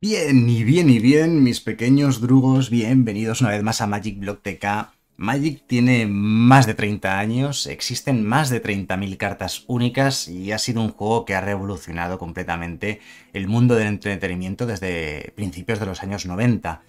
Bien, y bien, y bien, mis pequeños drugos, bienvenidos una vez más a Magic Block TK. Magic tiene más de 30 años, existen más de 30.000 cartas únicas y ha sido un juego que ha revolucionado completamente el mundo del entretenimiento desde principios de los años 90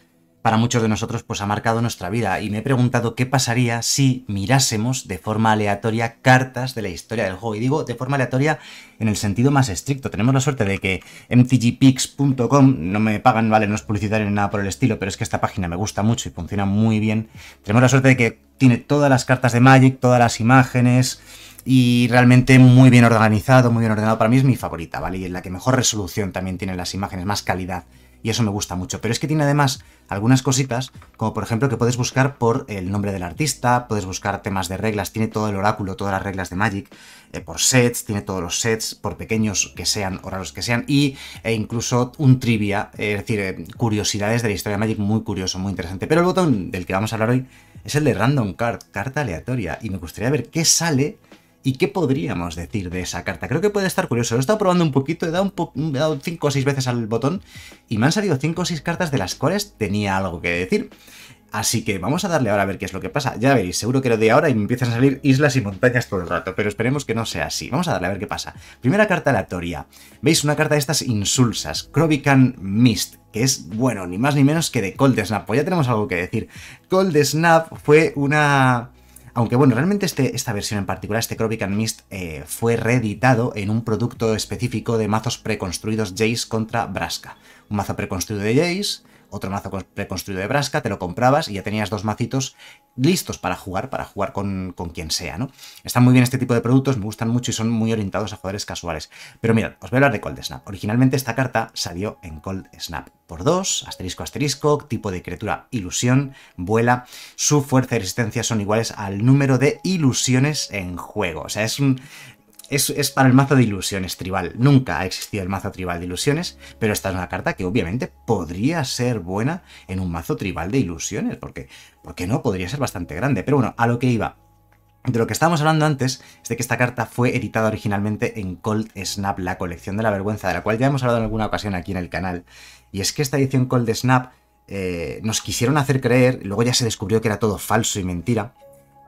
para muchos de nosotros pues ha marcado nuestra vida y me he preguntado qué pasaría si mirásemos de forma aleatoria cartas de la historia del juego y digo de forma aleatoria en el sentido más estricto. Tenemos la suerte de que mtgpix.com no me pagan, vale, no es publicitario ni nada por el estilo, pero es que esta página me gusta mucho y funciona muy bien. Tenemos la suerte de que tiene todas las cartas de Magic, todas las imágenes, y realmente muy bien organizado, muy bien ordenado. Para mí es mi favorita, ¿vale? Y es la que mejor resolución también tiene las imágenes, más calidad y eso me gusta mucho. Pero es que tiene además algunas cositas, como por ejemplo que puedes buscar por el nombre del artista, puedes buscar temas de reglas, tiene todo el oráculo, todas las reglas de Magic, eh, por sets, tiene todos los sets, por pequeños que sean o raros que sean, y, e incluso un trivia, eh, es decir, eh, curiosidades de la historia de Magic, muy curioso, muy interesante. Pero el botón del que vamos a hablar hoy es el de Random Card, carta aleatoria, y me gustaría ver qué sale ¿Y qué podríamos decir de esa carta? Creo que puede estar curioso. Lo he estado probando un poquito, he dado, un dado 5 o 6 veces al botón y me han salido 5 o 6 cartas de las cuales tenía algo que decir. Así que vamos a darle ahora a ver qué es lo que pasa. Ya veréis, seguro que lo de ahora y me empiezan a salir islas y montañas todo el rato, pero esperemos que no sea así. Vamos a darle a ver qué pasa. Primera carta aleatoria. Veis una carta de estas insulsas, Crobican Mist, que es, bueno, ni más ni menos que de Cold Snap. Pues ya tenemos algo que decir. Cold Snap fue una aunque bueno, realmente este, esta versión en particular, este Crobic and Mist, eh, fue reeditado en un producto específico de mazos preconstruidos Jace contra Braska. Un mazo preconstruido de Jace otro mazo preconstruido de Brasca, te lo comprabas y ya tenías dos macitos listos para jugar, para jugar con, con quien sea, ¿no? Están muy bien este tipo de productos, me gustan mucho y son muy orientados a jugadores casuales. Pero mirad, os voy a hablar de Cold Snap. Originalmente esta carta salió en Cold Snap por 2, asterisco, asterisco, tipo de criatura, ilusión, vuela. Su fuerza y resistencia son iguales al número de ilusiones en juego. O sea, es un, es, para el mazo de ilusiones tribal. Nunca ha existido el mazo tribal de ilusiones, pero esta es una carta que obviamente podría ser buena en un mazo tribal de ilusiones, porque, qué no, podría ser bastante grande. Pero bueno, a lo que iba. De lo que estábamos hablando antes es de que esta carta fue editada originalmente en Cold Snap, la colección de la vergüenza, de la cual ya hemos hablado en alguna ocasión aquí en el canal. Y es que esta edición Cold Snap eh, nos quisieron hacer creer, luego ya se descubrió que era todo falso y mentira,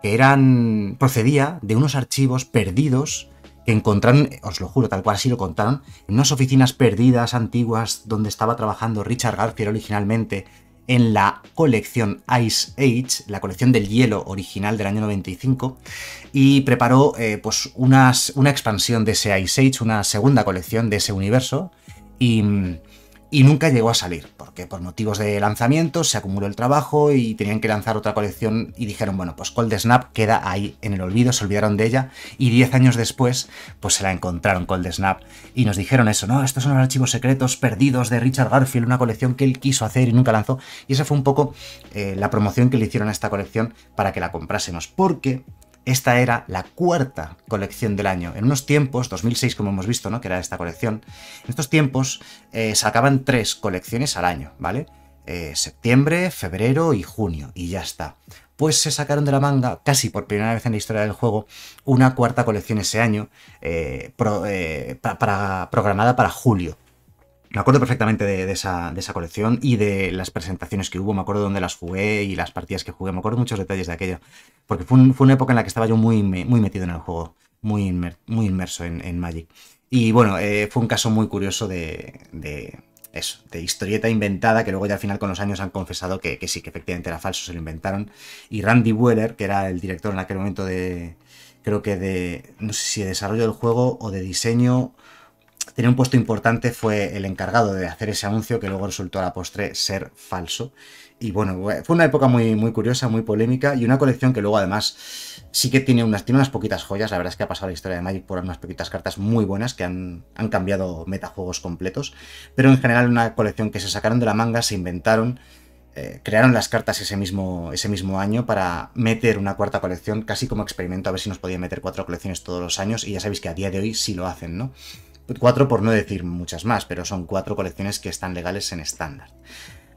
que eran. procedía de unos archivos perdidos que encontraron, os lo juro, tal cual así lo contaron, en unas oficinas perdidas antiguas donde estaba trabajando Richard Garfield originalmente en la colección Ice Age, la colección del hielo original del año 95, y preparó eh, pues unas, una expansión de ese Ice Age, una segunda colección de ese universo, y mm, y nunca llegó a salir, porque por motivos de lanzamiento se acumuló el trabajo y tenían que lanzar otra colección y dijeron, bueno, pues Cold Snap queda ahí en el olvido, se olvidaron de ella y 10 años después pues se la encontraron Cold Snap y nos dijeron eso, no, estos son los archivos secretos perdidos de Richard Garfield, una colección que él quiso hacer y nunca lanzó y esa fue un poco eh, la promoción que le hicieron a esta colección para que la comprásemos, porque esta era la cuarta colección del año. En unos tiempos, 2006 como hemos visto, ¿no? que era esta colección, en estos tiempos eh, sacaban tres colecciones al año, ¿vale? Eh, septiembre, febrero y junio, y ya está. Pues se sacaron de la manga, casi por primera vez en la historia del juego, una cuarta colección ese año, eh, para, programada para julio. Me acuerdo perfectamente de, esa, colección y de las presentaciones que hubo, me acuerdo dónde las jugué y las partidas que jugué, me acuerdo muchos detalles de aquello, porque fue, una época en la que estaba yo muy, muy metido en el juego, muy, muy inmerso en, Magic. Y bueno, eh, fue un caso muy curioso de, de, eso, de historieta inventada que luego ya al final con los años han confesado que, que sí, que efectivamente era falso, se lo inventaron. Y Randy Weller, que era el director en aquel momento de, creo que de, no sé si de desarrollo del juego o de diseño tiene un puesto importante, fue el encargado de hacer ese anuncio que luego resultó a la postre ser falso. Y bueno, fue una época muy, muy curiosa, muy polémica y una colección que luego además sí que tiene unas, poquitas joyas. La verdad es que ha pasado la historia de Magic por unas poquitas cartas muy buenas que han, han cambiado metajuegos completos. Pero en general una colección que se sacaron de la manga, se inventaron, eh, crearon las cartas ese mismo, ese mismo año para meter una cuarta colección, casi como experimento, a ver si nos podían meter cuatro colecciones todos los años. Y ya sabéis que a día de hoy sí lo hacen, ¿no? Cuatro por no decir muchas más, pero son cuatro colecciones que están legales en estándar.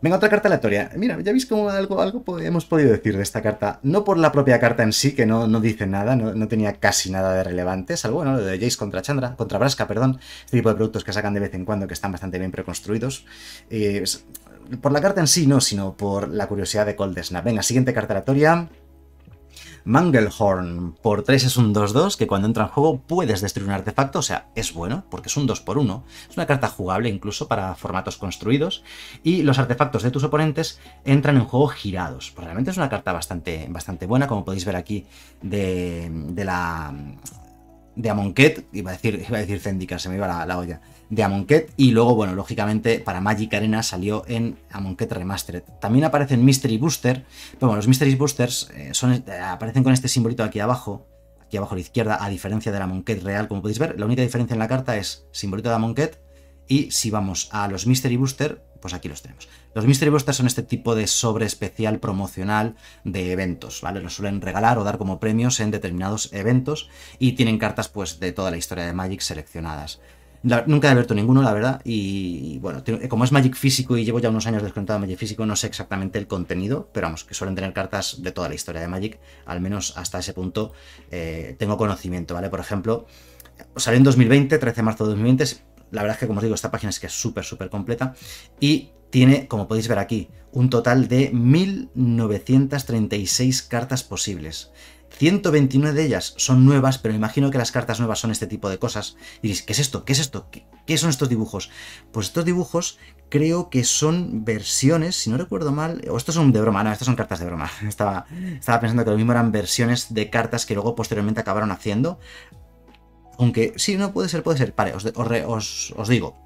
Venga, otra carta aleatoria. Mira, ya veis como algo, algo hemos podido decir de esta carta. No por la propia carta en sí, que no, no dice nada, no, tenía casi nada de relevante, salvo bueno, lo de Jace contra Chandra, contra Braska, perdón, este tipo de productos que sacan de vez en cuando que están bastante bien preconstruidos. Eh, por la carta en sí no, sino por la curiosidad de Cold Snap. Venga, siguiente carta aleatoria. Manglehorn por 3 es un 2-2 que cuando entra en juego puedes destruir un artefacto, o sea, es bueno porque es un 2 por 1 Es una carta jugable incluso para formatos construidos y los artefactos de tus oponentes entran en juego girados. Pues realmente es una carta bastante, bastante buena, como podéis ver aquí de, de la de Amonkhet, iba a decir, iba a se me iba la, olla, de Amonkhet, y luego, bueno, lógicamente para Magic Arena salió en Amonkhet Remastered. También aparecen Mystery Booster, pero bueno, los Mystery Boosters eh, son, aparecen con este simbolito aquí abajo, aquí abajo a la izquierda, a diferencia de la Amonkhet real, como podéis ver, la única diferencia en la carta es simbolito de Amonkhet y si vamos a los Mystery Booster, pues aquí los tenemos. Los Mystery Booster son este tipo de sobre especial promocional de eventos, ¿vale? Los suelen regalar o dar como premios en determinados eventos y tienen cartas pues de toda la historia de Magic seleccionadas. nunca he abierto ninguno, la verdad, y, bueno, como es Magic físico y llevo ya unos años descontado Magic físico, no sé exactamente el contenido, pero vamos, que suelen tener cartas de toda la historia de Magic, al menos hasta ese punto eh, tengo conocimiento, ¿vale? Por ejemplo, salió en 2020, 13 de marzo de 2020, la verdad es que, como os digo, esta página es que es súper, súper completa y tiene, como podéis ver aquí, un total de 1936 cartas posibles. 129 de ellas son nuevas, pero imagino que las cartas nuevas son este tipo de cosas. Y diréis, ¿qué es esto? ¿Qué es esto? ¿Qué, son estos dibujos? Pues estos dibujos creo que son versiones, si no recuerdo mal, o estos son de broma, no, estos son cartas de broma. Estaba, estaba pensando que lo mismo eran versiones de cartas que luego posteriormente acabaron haciendo aunque sí, no puede ser, puede ser. Vale, os, os, os digo.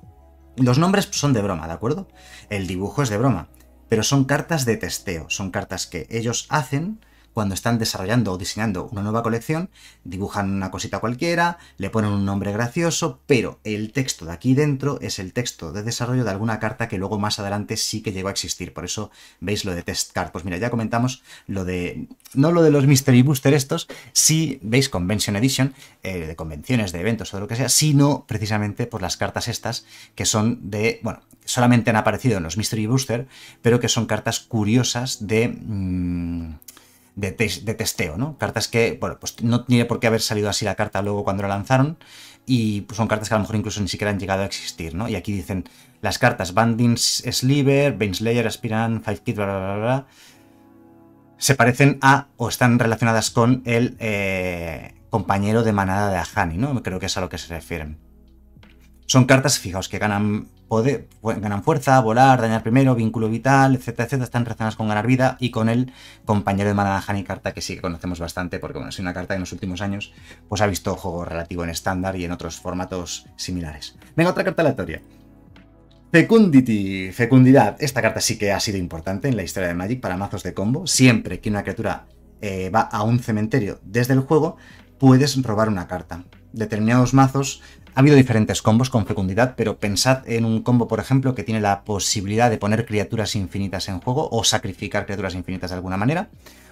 Los nombres son de broma, ¿de acuerdo? El dibujo es de broma. Pero son cartas de testeo. Son cartas que ellos hacen cuando están desarrollando o diseñando una nueva colección, dibujan una cosita cualquiera, le ponen un nombre gracioso, pero el texto de aquí dentro es el texto de desarrollo de alguna carta que luego más adelante sí que llegó a existir. Por eso veis lo de test card. Pues mira, ya comentamos lo de, no lo de los mystery booster estos, si veis convention edition, eh, de convenciones, de eventos o de lo que sea, sino precisamente por las cartas estas que son de, bueno, solamente han aparecido en los mystery booster, pero que son cartas curiosas de... Mm, de, testeo, ¿no? Cartas que, bueno, pues no tiene por qué haber salido así la carta luego cuando la lanzaron y pues, son cartas que a lo mejor incluso ni siquiera han llegado a existir, ¿no? Y aquí dicen las cartas Bandings, Sliver, Bainslayer, Aspirant, Five Kid, bla, bla, bla, se parecen a o están relacionadas con el eh, compañero de manada de Ahani, ¿no? Creo que es a lo que se refieren. Son cartas, fijaos, que ganan pues, ganan fuerza, volar, dañar primero, vínculo vital, etcétera, etcétera, están relacionadas con ganar vida y con el compañero de Manahan y carta que sí que conocemos bastante, porque es una carta que en los últimos años pues ha visto juego relativo en estándar y en otros formatos similares. Venga, otra carta aleatoria. Fecundity, fecundidad. Esta carta sí que ha sido importante en la historia de Magic para mazos de combo. Siempre que una criatura eh, va a un cementerio desde el juego, puedes robar una carta. Determinados mazos ha habido diferentes combos con fecundidad, pero pensad en un combo, por ejemplo, que tiene la posibilidad de poner criaturas infinitas en juego o sacrificar criaturas infinitas de alguna manera,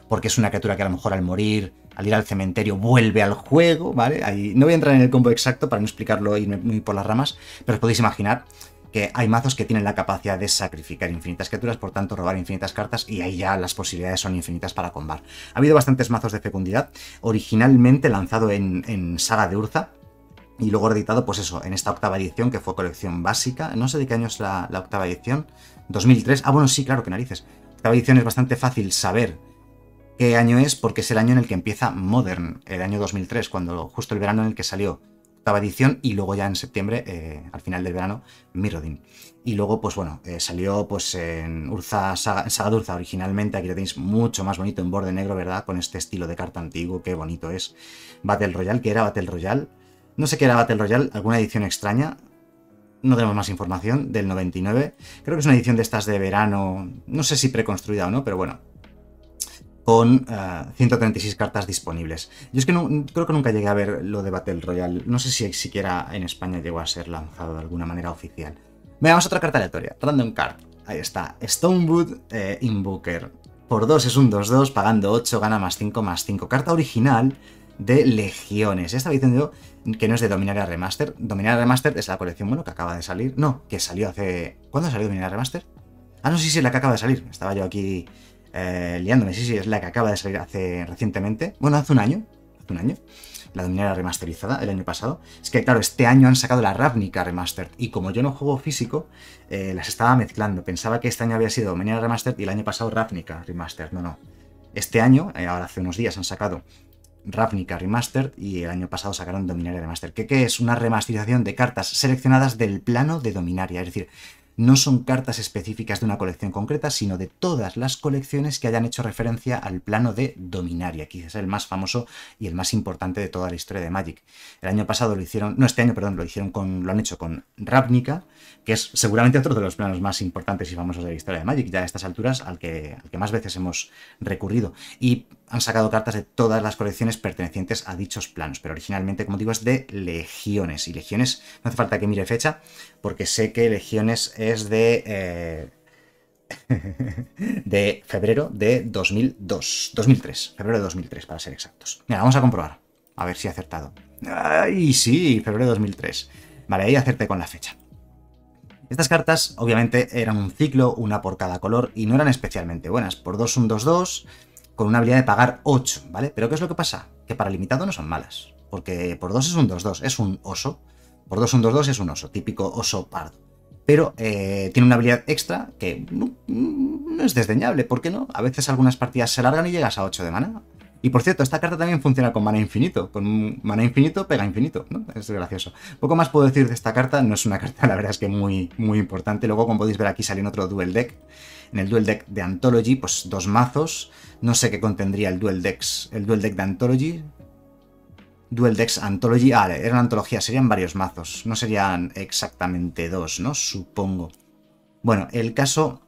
porque es una criatura que a lo mejor al morir, al ir al cementerio, vuelve al juego, ¿vale? Ahí, no voy a entrar en el combo exacto para no explicarlo y muy por las ramas, pero podéis imaginar que hay mazos que tienen la capacidad de sacrificar infinitas criaturas, por tanto robar infinitas cartas y ahí ya las posibilidades son infinitas para combar. Ha habido bastantes mazos de fecundidad, originalmente lanzado en Saga de Urza, y luego editado, pues eso, en esta octava edición, que fue colección básica. No sé de qué año es la, octava edición. 2003. Ah, bueno, sí, claro, que narices. Octava edición es bastante fácil saber qué año es porque es el año en el que empieza Modern, el año 2003, cuando justo el verano en el que salió octava edición y luego ya en septiembre, eh, al final del verano, Mirrodin. Y luego, pues bueno, eh, salió pues en Urza, Saga, Urza originalmente, aquí lo tenéis mucho más bonito en borde negro, ¿verdad? Con este estilo de carta antiguo, qué bonito es. Battle Royale, que era Battle Royale no sé qué era Battle Royale, alguna edición extraña. No tenemos más información del 99. Creo que es una edición de estas de verano, no sé si preconstruida o no, pero bueno. Con 136 eh, cartas disponibles. Yo es que creo que nunca llegué a ver lo de Battle Royale. No sé si siquiera en España llegó a ser lanzado de alguna manera oficial. Veamos otra carta aleatoria. Random card. Ahí está. Stonewood in eh, Invoker. Por 2 es un 2-2, pagando 8 gana más 5 más 5. Carta original de Legiones. Esta diciendo yo que no es de Dominaria Remaster. Dominaria Remaster es la colección, bueno, que acaba de salir. No, que salió hace... ¿Cuándo salió Dominaria Remaster? Ah, no, sí, sí, la que acaba de salir. Estaba yo aquí eh, liándome. Sí, sí, es la que acaba de salir hace recientemente. Bueno, hace un año. Hace un año. La Dominaria remasterizada el año pasado. Es que, claro, este año han sacado la Ravnica Remastered. Y como yo no juego físico, eh, las estaba mezclando. Pensaba que este año había sido Dominaria Remastered y el año pasado Ravnica Remastered. No, no. Este año, eh, ahora hace unos días, han sacado Ravnica Remastered y el año pasado sacaron Dominaria Remastered, que, es una remasterización de cartas seleccionadas del plano de Dominaria, es decir, no son cartas específicas de una colección concreta, sino de todas las colecciones que hayan hecho referencia al plano de Dominaria, quizás el más famoso y el más importante de toda la historia de Magic. El año pasado lo hicieron, no este año, perdón, lo hicieron con, lo han hecho con Ravnica, que es seguramente otro de los planos más importantes y famosos de la historia de Magic, ya a estas alturas al que, al que más veces hemos recurrido. Y han sacado cartas de todas las colecciones pertenecientes a dichos planos, pero originalmente, como digo, es de legiones. Y legiones, no hace falta que mire fecha, porque sé que legiones es de... Eh, de febrero de 2002. 2003, febrero de 2003, para ser exactos. Mira, vamos a comprobar, a ver si he acertado. ¡Ay, sí! Febrero de 2003. Vale, ahí acerté con la fecha. Estas cartas, obviamente, eran un ciclo, una por cada color, y no eran especialmente buenas. Por 2, un 2-2 con una habilidad de pagar 8, ¿vale? Pero ¿qué es lo que pasa? Que para limitado no son malas, porque por 2 es un 2-2, es un oso. Por 2 un 2-2 es un oso, típico oso pardo. Pero eh, tiene una habilidad extra que no, es desdeñable, ¿por qué no? A veces algunas partidas se largan y llegas a 8 de mana. Y por cierto, esta carta también funciona con mana infinito. Con mana infinito pega infinito, ¿no? Es gracioso. Poco más puedo decir de esta carta, no es una carta, la verdad es que muy, muy importante. Luego, como podéis ver aquí, sale en otro duel deck. En el Duel Deck de Anthology, pues dos mazos. No sé qué contendría el Duel Decks, el Duel Deck de Anthology. Duel Decks Anthology, ah, era una antología, serían varios mazos, no serían exactamente dos, ¿no? Supongo. Bueno, el caso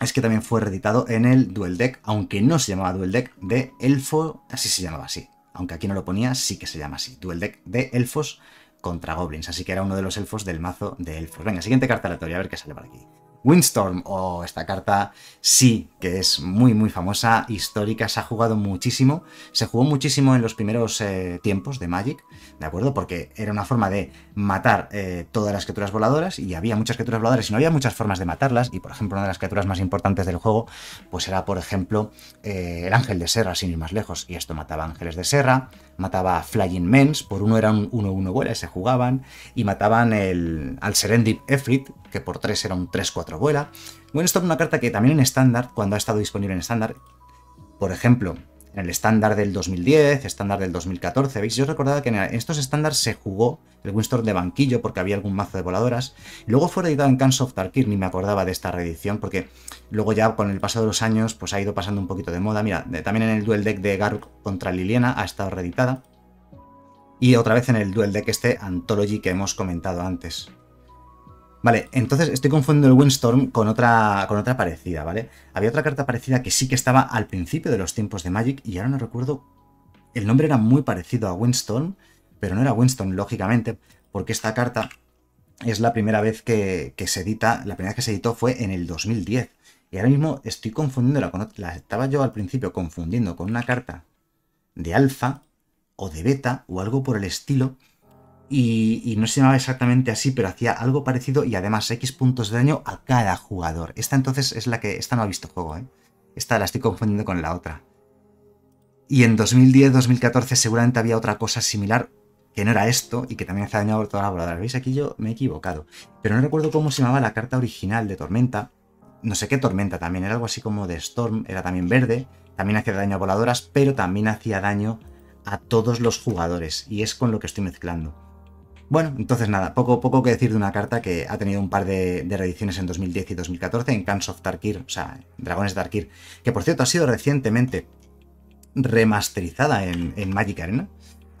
es que también fue reeditado en el Duel Deck, aunque no se llamaba Duel Deck de Elfo, así se llamaba así. Aunque aquí no lo ponía, sí que se llama así. Duel Deck de Elfos contra Goblins, así que era uno de los elfos del mazo de elfos. Venga, siguiente carta teoría, a ver qué sale por aquí. Windstorm, o esta carta sí que es muy muy famosa, histórica, se ha jugado muchísimo, se jugó muchísimo en los primeros eh, tiempos de Magic, ¿de acuerdo? Porque era una forma de matar eh, todas las criaturas voladoras y había muchas criaturas voladoras y no había muchas formas de matarlas y por ejemplo una de las criaturas más importantes del juego pues era por ejemplo eh, el ángel de serra, sin ir más lejos, y esto mataba ángeles de serra, mataba Flying Mens, por uno eran 1-1 y se jugaban, y mataban el, al Serendip Efrit, que por 3 era un 3-4 vuela. es una carta que también en estándar, cuando ha estado disponible en estándar, por ejemplo, en el estándar del 2010, estándar del 2014, ¿veis? Yo recordaba que en estos estándares se jugó el Winstorm de banquillo porque había algún mazo de voladoras. Luego fue reeditado en Cans of Tarkir, ni me acordaba de esta reedición porque luego ya con el paso de los años pues ha ido pasando un poquito de moda. Mira, también en el duel deck de Garuk contra Liliana ha estado reeditada. Y otra vez en el duel deck este Anthology que hemos comentado antes. Vale, entonces estoy confundiendo el Windstorm con otra, con otra parecida, ¿vale? Había otra carta parecida que sí que estaba al principio de los tiempos de Magic y ahora no recuerdo... El nombre era muy parecido a Windstorm, pero no era Windstorm, lógicamente, porque esta carta es la primera vez que, que, se edita, la primera vez que se editó fue en el 2010. Y ahora mismo estoy confundiéndola con otra, la estaba yo al principio confundiendo con una carta de alfa o de beta o algo por el estilo, y, no se llamaba exactamente así, pero hacía algo parecido y además X puntos de daño a cada jugador. Esta entonces es la que. Esta no ha visto juego, ¿eh? Esta la estoy confundiendo con la otra. Y en 2010-2014 seguramente había otra cosa similar que no era esto y que también hacía daño a voladoras. ¿Veis? Aquí yo me he equivocado. Pero no recuerdo cómo se llamaba la carta original de Tormenta. No sé qué Tormenta también. Era algo así como de Storm. Era también verde. También hacía daño a voladoras, pero también hacía daño a todos los jugadores. Y es con lo que estoy mezclando. Bueno, entonces nada, poco, poco que decir de una carta que ha tenido un par de, de reediciones en 2010 y 2014 en Cans of Tarkir, o sea, Dragones de Tarkir, que por cierto ha sido recientemente remasterizada en, Magic Arena,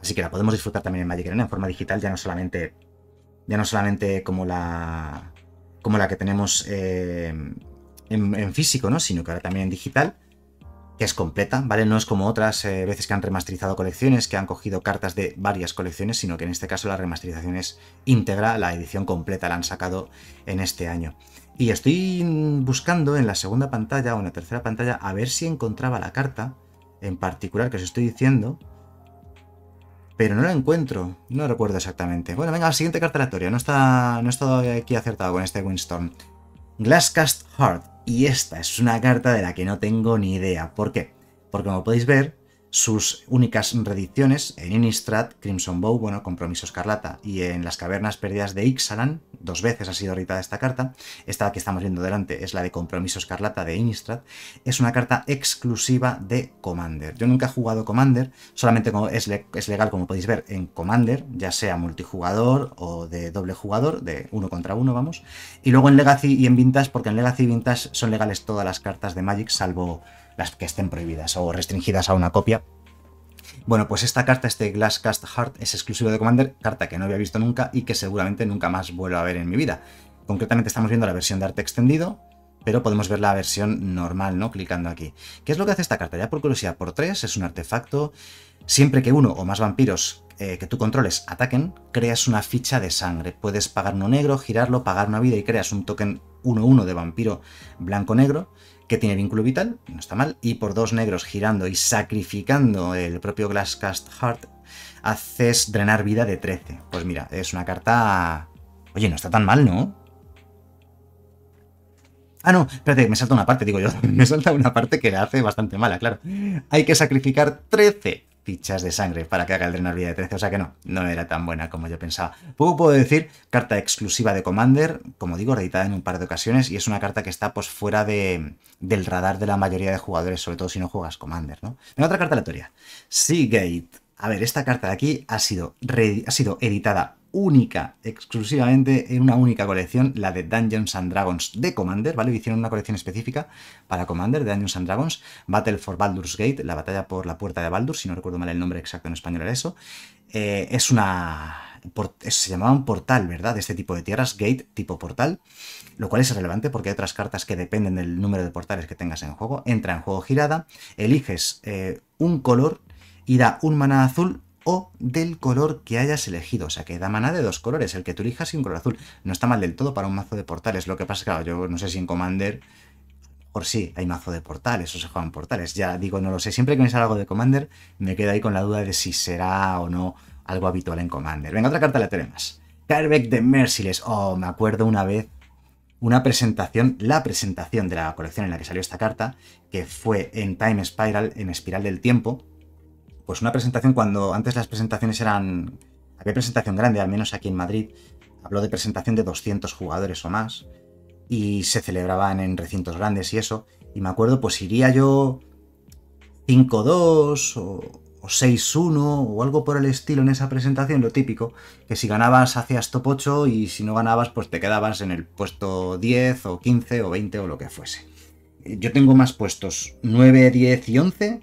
así que la podemos disfrutar también en Magic Arena en forma digital, ya no solamente, ya no solamente como la como la que tenemos eh, en, físico, sino que ahora también en digital que es completa, ¿vale? No es como otras eh, veces que han remasterizado colecciones, que han cogido cartas de varias colecciones, sino que en este caso la remasterización es íntegra, la edición completa la han sacado en este año. Y estoy buscando en la segunda pantalla o en la tercera pantalla a ver si encontraba la carta en particular que os estoy diciendo, pero no la encuentro, no recuerdo exactamente. Bueno, venga, la siguiente carta aleatoria, no, está, no he estado aquí acertado con este Windstorm. Glasscast Heart, y esta es una carta de la que no tengo ni idea. ¿Por qué? Porque como podéis ver, sus únicas redicciones en Innistrad, Crimson Bow, bueno, Compromiso Escarlata, y en Las Cavernas Perdidas de Ixalan, dos veces ha sido editada esta carta, esta que estamos viendo delante es la de Compromiso Escarlata de Innistrad, es una carta exclusiva de Commander. Yo nunca he jugado Commander, solamente es legal, como podéis ver, en Commander, ya sea multijugador o de doble jugador, de uno contra uno, vamos, y luego en Legacy y en Vintage, porque en Legacy y Vintage son legales todas las cartas de Magic, salvo las que estén prohibidas o restringidas a una copia. Bueno, pues esta carta, este Glass Cast Heart, es exclusivo de Commander, carta que no había visto nunca y que seguramente nunca más vuelvo a ver en mi vida. Concretamente estamos viendo la versión de arte extendido, pero podemos ver la versión normal, ¿no? Clicando aquí. ¿Qué es lo que hace esta carta? Ya por curiosidad, por 3 es un artefacto, Siempre que uno o más vampiros eh, que tú controles ataquen, creas una ficha de sangre. Puedes pagar uno negro, girarlo, pagar una vida y creas un token 1-1 de vampiro blanco-negro que tiene vínculo vital, no está mal, y por dos negros girando y sacrificando el propio Glasscast Heart, haces drenar vida de 13. Pues mira, es una carta... Oye, no está tan mal, ¿no? Ah, no, espérate, me salta una parte, digo yo. Me salta una parte que la hace bastante mala, claro. Hay que sacrificar 13 fichas de sangre para que haga el vida de 13, o sea que no, no era tan buena como yo pensaba. Poco puedo decir, carta exclusiva de Commander, como digo, reeditada en un par de ocasiones, y es una carta que está pues fuera de, del radar de la mayoría de jugadores, sobre todo si no juegas Commander, ¿no? Venga, otra carta aleatoria. Seagate. A ver, esta carta de aquí ha sido, ha sido editada única, exclusivamente en una única colección, la de Dungeons and Dragons de Commander, ¿vale? Hicieron una colección específica para Commander de Dungeons and Dragons, Battle for Baldur's Gate, la batalla por la puerta de Baldur, si no recuerdo mal el nombre exacto en español era eso. Eh, es una se llamaba un portal, ¿verdad? De este tipo de tierras, gate tipo portal, lo cual es relevante porque hay otras cartas que dependen del número de portales que tengas en juego. Entra en juego girada, eliges eh, un color y da un maná azul o del color que hayas elegido. O sea, que da maná de dos colores, el que tú elijas y un color azul. No está mal del todo para un mazo de portales. Lo que pasa es que, yo no sé si en Commander por si hay mazo de portales o se juegan portales. Ya digo, no lo sé. Siempre que me sale algo de Commander, me quedo ahí con la duda de si será o no algo habitual en Commander. Venga, otra carta la tenemos. Carbeck de Merciless. Oh, me acuerdo una vez una presentación, la presentación de la colección en la que salió esta carta, que fue en Time Spiral, en Espiral del Tiempo, pues una presentación cuando antes las presentaciones eran, había presentación grande, al menos aquí en Madrid, habló de presentación de 200 jugadores o más, y se celebraban en recintos grandes y eso, y me acuerdo, pues iría yo 5-2 o, o 6-1 o algo por el estilo en esa presentación, lo típico, que si ganabas hacías top 8 y si no ganabas pues te quedabas en el puesto 10 o 15 o 20 o lo que fuese. Yo tengo más puestos 9, 10 y 11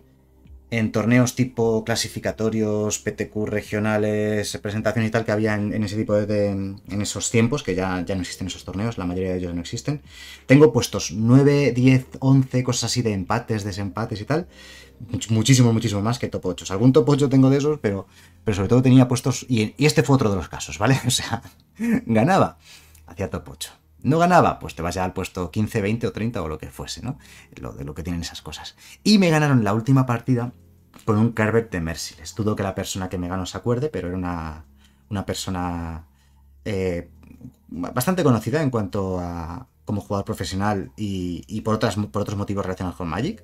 en torneos tipo clasificatorios, PTQ regionales, presentaciones y tal que había en, ese tipo de, en esos tiempos, que ya, ya no existen esos torneos, la mayoría de ellos no existen. Tengo puestos 9, 10, 11, cosas así de empates, desempates y tal. Muchísimo, muchísimo más que top 8. Algún top 8 tengo de esos, pero, pero sobre todo tenía puestos. Y, y este fue otro de los casos, ¿vale? O sea, ganaba, hacia top 8 no ganaba, pues te vas ya al puesto 15, 20 o 30 o lo que fuese, ¿no? Lo de lo que tienen esas cosas. Y me ganaron la última partida con un Carver de Mersiles. Dudo que la persona que me ganó se acuerde, pero era una, persona eh, bastante conocida en cuanto a como jugador profesional y, por, otras, por otros motivos relacionados con Magic.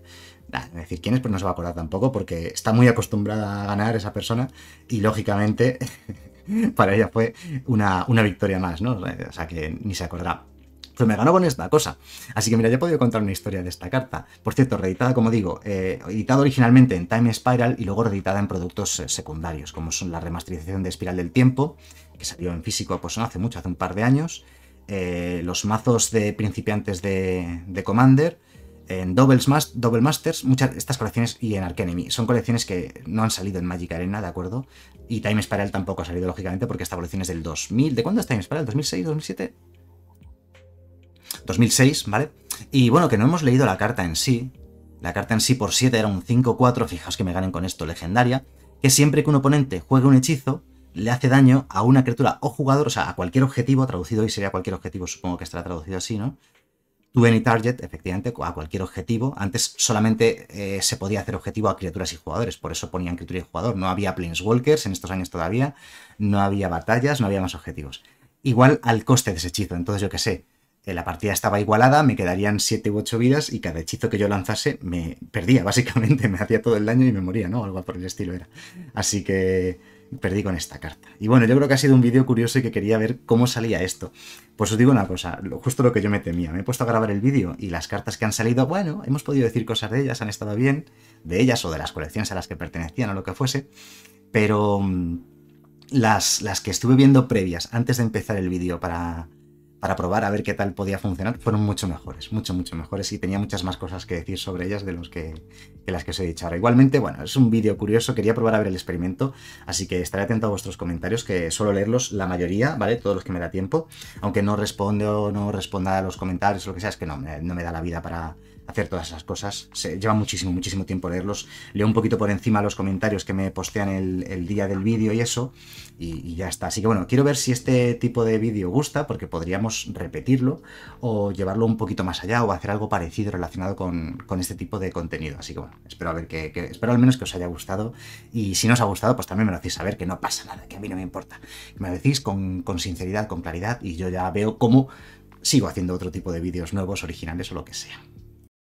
Nah, decir quién es, pues no se va a acordar tampoco, porque está muy acostumbrada a ganar esa persona y lógicamente para ella fue una, victoria más, ¿no? O sea que ni se acordará. Pues me ganó con esta cosa. Así que mira, ya he podido contar una historia de esta carta. Por cierto, reeditada, como digo, eh, editada originalmente en Time Spiral y luego reeditada en productos eh, secundarios, como son la remasterización de Espiral del Tiempo, que salió en físico pues, hace mucho, hace un par de años, eh, los mazos de principiantes de Commander, en Doubles Double Masters, muchas estas colecciones y en Arcanemy. Son colecciones que no han salido en Magic Arena, ¿de acuerdo? Y Time Spiral tampoco ha salido, lógicamente, porque esta colección es del 2000. ¿De cuándo es Time Spiral? ¿2006? ¿2007? 2006, ¿vale? Y bueno, que no hemos leído la carta en sí. La carta en sí por 7 era un 5-4, fijaos que me ganen con esto, legendaria. Que siempre que un oponente juegue un hechizo, le hace daño a una criatura o jugador, o sea, a cualquier objetivo, traducido hoy sería cualquier objetivo, supongo que estará traducido así, ¿no? to any target, efectivamente, a cualquier objetivo. Antes solamente eh, se podía hacer objetivo a criaturas y jugadores, por eso ponían criatura y jugador. No había planeswalkers en estos años todavía, no había batallas, no había más objetivos. Igual al coste de ese hechizo, entonces yo qué sé, eh, la partida estaba igualada, me quedarían 7 u 8 vidas y cada hechizo que yo lanzase me perdía, básicamente, me hacía todo el daño y me moría, ¿no? Algo por el estilo era. Así que perdí con esta carta. Y bueno, yo creo que ha sido un vídeo curioso y que quería ver cómo salía esto. Pues os digo una cosa, justo lo que yo me temía. Me he puesto a grabar el vídeo y las cartas que han salido, bueno, hemos podido decir cosas de ellas, han estado bien, de ellas o de las colecciones a las que pertenecían o lo que fuese, pero mm, las, las que estuve viendo previas antes de empezar el vídeo para, para probar a ver qué tal podía funcionar, fueron mucho mejores, mucho, mucho mejores y tenía muchas más cosas que decir sobre ellas de, los que, las que os he dicho ahora. Igualmente, bueno, es un vídeo curioso, quería probar a ver el experimento, así que estaré atento a vuestros comentarios, que suelo leerlos la mayoría, ¿vale? Todos los que me da tiempo, aunque no o no responda a los comentarios o lo que sea, es que no, eh, no me da la vida para hacer todas esas cosas. Se lleva muchísimo, muchísimo tiempo leerlos. Leo un poquito por encima los comentarios que me postean el, día del vídeo y eso, y, ya está. Así que bueno, quiero ver si este tipo de vídeo gusta, porque podríamos repetirlo o llevarlo un poquito más allá o hacer algo parecido relacionado con, este tipo de contenido. Así que bueno, espero a ver que, espero al menos que os haya gustado. Y si no os ha gustado, pues también me lo hacéis saber, que no pasa nada, que a mí no me importa. Me lo decís con, con sinceridad, con claridad, y yo ya veo cómo sigo haciendo otro tipo de vídeos nuevos, originales o lo que sea.